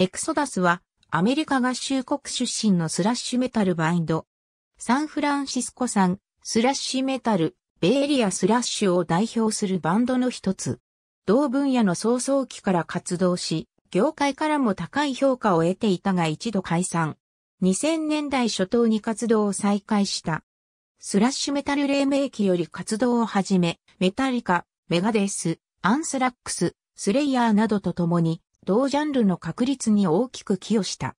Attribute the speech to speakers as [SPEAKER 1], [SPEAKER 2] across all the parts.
[SPEAKER 1] エクソダスは
[SPEAKER 2] アメリカ合衆国出身のスラッシュメタルバインド。サンフランシスコ産スラッシュメタル、ベイリアスラッシュを代表するバンドの一つ。同分野の早々期から活動し、業界からも高い評価を得ていたが一度解散。2000年代初頭に活動を再開した。スラッシュメタル黎明期より活動を始め、メタリカ、メガデス、アンスラックス、スレイヤーなどと共に、同ジャンルの確率に大きく寄与した。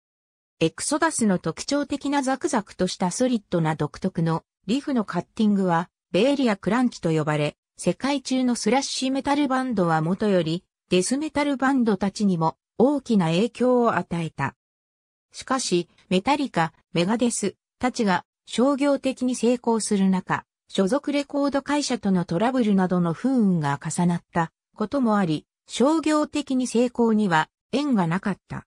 [SPEAKER 2] エクソダスの特徴的なザクザクとしたソリッドな独特のリフのカッティングは、ベーリア・クランチと呼ばれ、世界中のスラッシュメタルバンドはもとより、デスメタルバンドたちにも大きな影響を与えた。しかし、メタリカ、メガデスたちが商業的に成功する中、所属レコード会社とのトラブルなどの不運が重なったこともあり、商業的に成功には縁がなかった。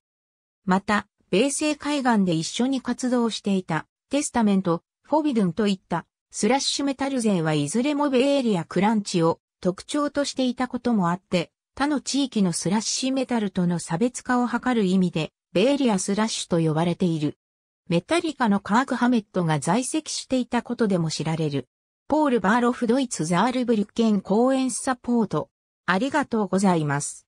[SPEAKER 2] また、米西海岸で一緒に活動していたテスタメント、フォビドゥンといったスラッシュメタル勢はいずれもベイエリアクランチを特徴としていたこともあって、他の地域のスラッシュメタルとの差別化を図る意味で、ベイエリアスラッシュと呼ばれている。メタリカのカーク・ハメットが在籍していたことでも知られる。ポール・バーロフ・ドイツ・ザールブリュッケン公演サポート、ありが
[SPEAKER 1] とうございます。